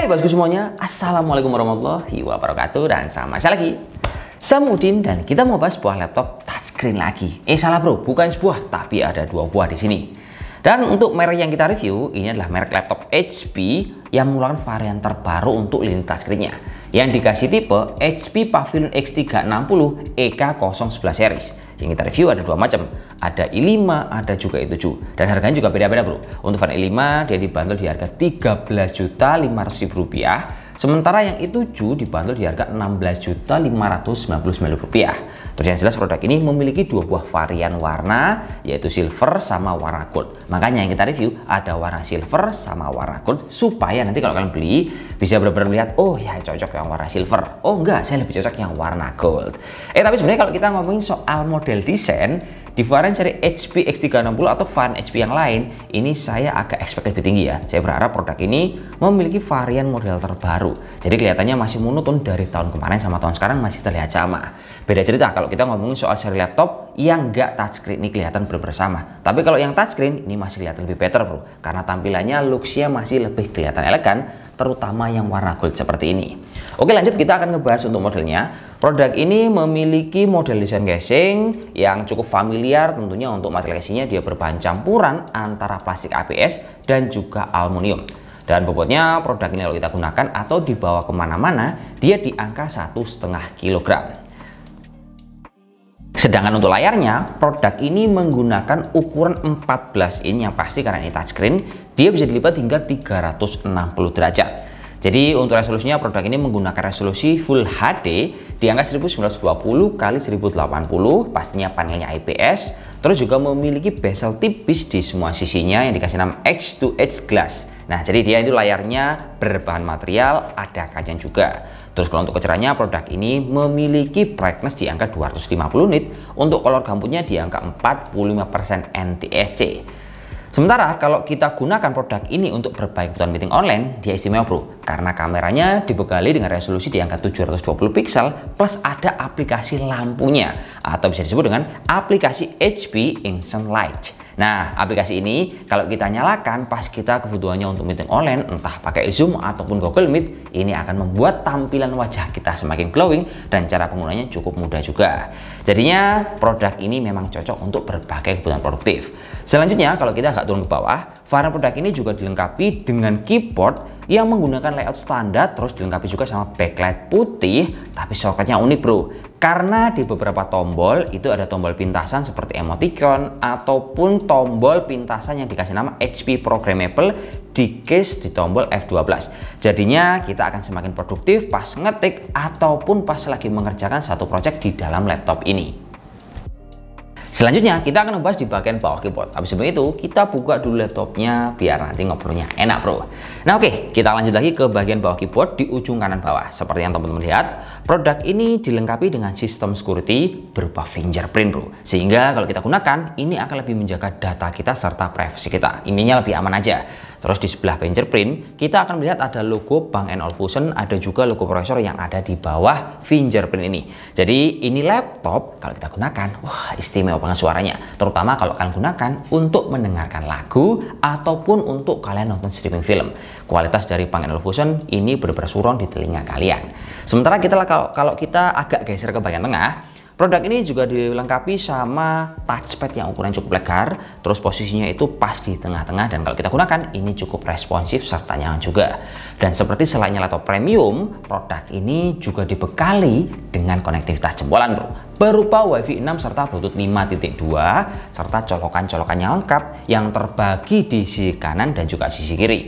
Hai bosku semuanya, Assalamualaikum warahmatullahi wabarakatuh dan sama saya lagi Samudin dan kita mau bahas sebuah laptop touchscreen lagi Eh salah bro, bukan sebuah tapi ada dua buah di sini Dan untuk merek yang kita review, ini adalah merek laptop HP yang mengeluarkan varian terbaru untuk lini touchscreennya yang dikasih tipe HP Pavilion X360 EK011 e series yang kita review ada dua macam ada i5 ada juga i7 dan harganya juga beda-beda bro untuk varian i5 dia dibanderol di harga 13 juta 500 ribu rupiah sementara yang i7 dibanderol di harga 16 juta 599 rupiah terus yang jelas produk ini memiliki dua buah varian warna yaitu silver sama warna gold makanya yang kita review ada warna silver sama warna gold supaya nanti kalau kalian beli bisa benar-benar melihat oh ya cocok yang warna silver oh enggak saya lebih cocok yang warna gold eh tapi sebenarnya kalau kita ngomongin soal model model desain di varian seri HP X360 atau varian HP yang lain ini saya agak expect lebih tinggi ya saya berharap produk ini memiliki varian model terbaru jadi kelihatannya masih monoton dari tahun kemarin sama tahun sekarang masih terlihat sama beda cerita kalau kita ngomongin soal seri laptop yang nggak touchscreen ini kelihatan berbersama tapi kalau yang touchscreen ini masih kelihatan lebih better bro karena tampilannya looksnya masih lebih kelihatan elegan terutama yang warna gold seperti ini Oke lanjut kita akan ngebahas untuk modelnya. Produk ini memiliki model desain casing yang cukup familiar tentunya untuk material casingnya dia berbahan campuran antara plastik ABS dan juga aluminium. Dan bobotnya produk ini kalau kita gunakan atau dibawa kemana-mana dia di angka satu setengah kilogram. Sedangkan untuk layarnya, produk ini menggunakan ukuran 14 in yang pasti karena ini touchscreen, dia bisa dilipat hingga 360 derajat. Jadi untuk resolusinya produk ini menggunakan resolusi Full HD di angka 1920 x 1080, pastinya panelnya IPS, terus juga memiliki bezel tipis di semua sisinya yang dikasih nama edge to edge glass. Nah, jadi dia itu layarnya berbahan material, ada kajian juga. Terus kalau untuk kecerahannya, produk ini memiliki brightness di angka 250 nit, untuk color gambutnya di angka 45% NTSC. Sementara kalau kita gunakan produk ini untuk berbaik kebutuhan meeting online, dia istimewa bro, karena kameranya dibekali dengan resolusi di angka 720 pixel plus ada aplikasi lampunya atau bisa disebut dengan aplikasi HP Instant Light. Nah, aplikasi ini kalau kita nyalakan pas kita kebutuhannya untuk meeting online, entah pakai Zoom ataupun Google Meet, ini akan membuat tampilan wajah kita semakin glowing dan cara penggunanya cukup mudah juga. Jadinya, produk ini memang cocok untuk berbagai kebutuhan produktif. Selanjutnya, kalau kita agak turun ke bawah, varian produk ini juga dilengkapi dengan keyboard yang menggunakan layout standar terus dilengkapi juga sama backlight putih tapi shortcutnya unik bro karena di beberapa tombol itu ada tombol pintasan seperti emoticon ataupun tombol pintasan yang dikasih nama HP programmable di case di tombol F12 jadinya kita akan semakin produktif pas ngetik ataupun pas lagi mengerjakan satu project di dalam laptop ini Selanjutnya kita akan membahas di bagian bawah keyboard. tapi sebelum itu kita buka dulu laptopnya biar nanti ngobrolnya enak bro. Nah oke okay, kita lanjut lagi ke bagian bawah keyboard di ujung kanan bawah. Seperti yang teman-teman lihat produk ini dilengkapi dengan sistem security berupa fingerprint bro. Sehingga kalau kita gunakan ini akan lebih menjaga data kita serta privacy kita. ininya lebih aman aja. Terus di sebelah fingerprint, kita akan melihat ada logo Bank Fusion, ada juga logo profesor yang ada di bawah fingerprint ini. Jadi ini laptop, kalau kita gunakan, wah istimewa banget banget suaranya, terutama kalau kalian gunakan untuk mendengarkan lagu ataupun untuk kalian nonton streaming film. Kualitas dari panel Fusion ini benar-benar suron di telinga kalian. Sementara kita kalau, kalau kita agak geser ke bagian tengah, Produk ini juga dilengkapi sama touchpad yang ukuran cukup lebar, terus posisinya itu pas di tengah-tengah dan kalau kita gunakan ini cukup responsif serta nyaman juga. Dan seperti selainnya laptop premium, produk ini juga dibekali dengan konektivitas jempolan bro, berupa WiFi 6 serta Bluetooth 5.2 serta colokan colokannya lengkap yang terbagi di sisi kanan dan juga sisi kiri.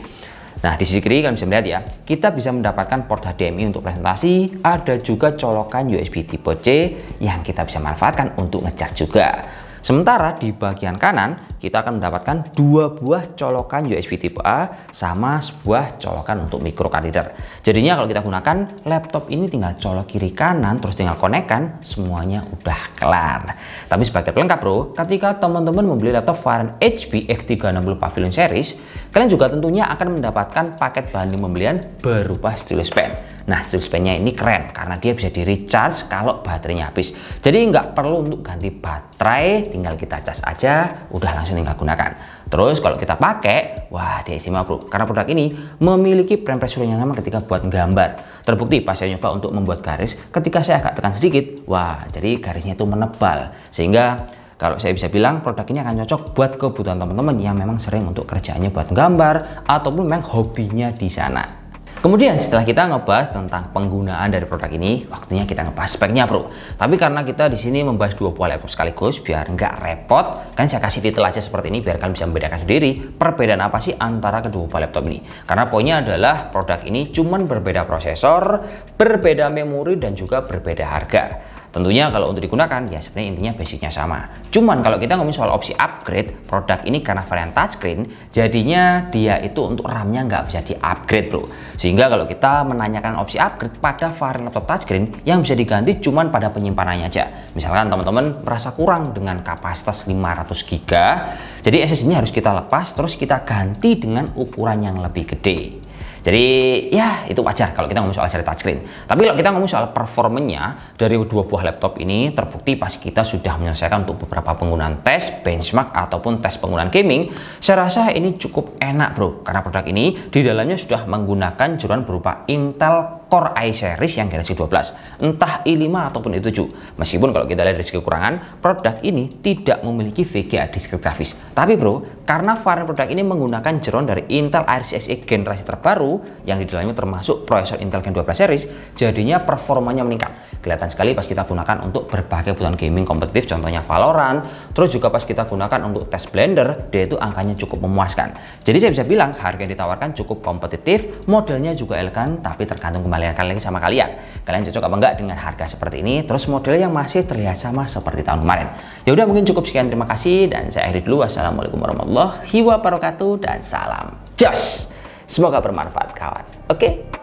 Nah, di sisi kiri kalian bisa melihat ya, kita bisa mendapatkan port HDMI untuk presentasi, ada juga colokan USB tipe C yang kita bisa manfaatkan untuk ngecas juga. Sementara di bagian kanan kita akan mendapatkan dua buah colokan USB tipe A sama sebuah colokan untuk micro carrier. Jadinya kalau kita gunakan laptop ini tinggal colok kiri kanan terus tinggal konekkan semuanya udah kelar. Tapi sebagai pelengkap bro, ketika teman-teman membeli laptop varian HP X360 Pavilion Series, kalian juga tentunya akan mendapatkan paket bahan pembelian berupa stylus pen. Nah, steel pennya ini keren karena dia bisa di recharge kalau baterainya habis. Jadi nggak perlu untuk ganti baterai, tinggal kita cas aja, udah langsung tinggal gunakan. Terus kalau kita pakai, wah dia istimewa bro, karena produk ini memiliki frame pressure yang sama ketika buat gambar. Terbukti pas saya nyoba untuk membuat garis, ketika saya agak tekan sedikit, wah jadi garisnya itu menebal. Sehingga kalau saya bisa bilang produk ini akan cocok buat kebutuhan teman-teman yang memang sering untuk kerjaannya buat gambar ataupun memang hobinya di sana. Kemudian setelah kita ngebahas tentang penggunaan dari produk ini, waktunya kita ngebahas speknya bro. Tapi karena kita di sini membahas dua buah laptop sekaligus, biar nggak repot, kan saya kasih titel aja seperti ini biar kalian bisa membedakan sendiri perbedaan apa sih antara kedua buah laptop ini. Karena poinnya adalah produk ini cuman berbeda prosesor, berbeda memori dan juga berbeda harga. Tentunya kalau untuk digunakan ya sebenarnya intinya basicnya sama. Cuman kalau kita ngomongin soal opsi upgrade produk ini karena varian touchscreen, jadinya dia itu untuk RAM-nya nggak bisa di-upgrade bro. Sehingga kalau kita menanyakan opsi upgrade pada varian laptop touchscreen yang bisa diganti cuman pada penyimpanannya aja. Misalkan teman-teman merasa kurang dengan kapasitas 500 GB, jadi SSD-nya harus kita lepas terus kita ganti dengan ukuran yang lebih gede. Jadi ya itu wajar kalau kita ngomong soal seri touchscreen. Tapi kalau kita ngomong soal performanya dari dua buah laptop ini terbukti pas kita sudah menyelesaikan untuk beberapa penggunaan tes benchmark ataupun tes penggunaan gaming, saya rasa ini cukup enak bro karena produk ini di dalamnya sudah menggunakan juruan berupa Intel Core i-series yang Galaxy 12, entah i5 ataupun i7. Meskipun kalau kita lihat dari segi kekurangan, produk ini tidak memiliki VGA disk grafis. Tapi bro, karena varian produk ini menggunakan jeron dari Intel Iris Xe generasi terbaru yang di dalamnya termasuk prosesor Intel Gen 12 series, jadinya performanya meningkat. Kelihatan sekali pas kita gunakan untuk berbagai kebutuhan gaming kompetitif, contohnya Valorant, terus juga pas kita gunakan untuk tes Blender, dia itu angkanya cukup memuaskan. Jadi saya bisa bilang harga yang ditawarkan cukup kompetitif, modelnya juga elegan, tapi tergantung kembali kalian kalian lagi sama kalian kalian cocok apa enggak dengan harga seperti ini terus model yang masih terlihat sama seperti tahun kemarin ya udah mungkin cukup sekian terima kasih dan saya akhiri dulu wassalamualaikum warahmatullahi wabarakatuh dan salam josh semoga bermanfaat kawan oke okay?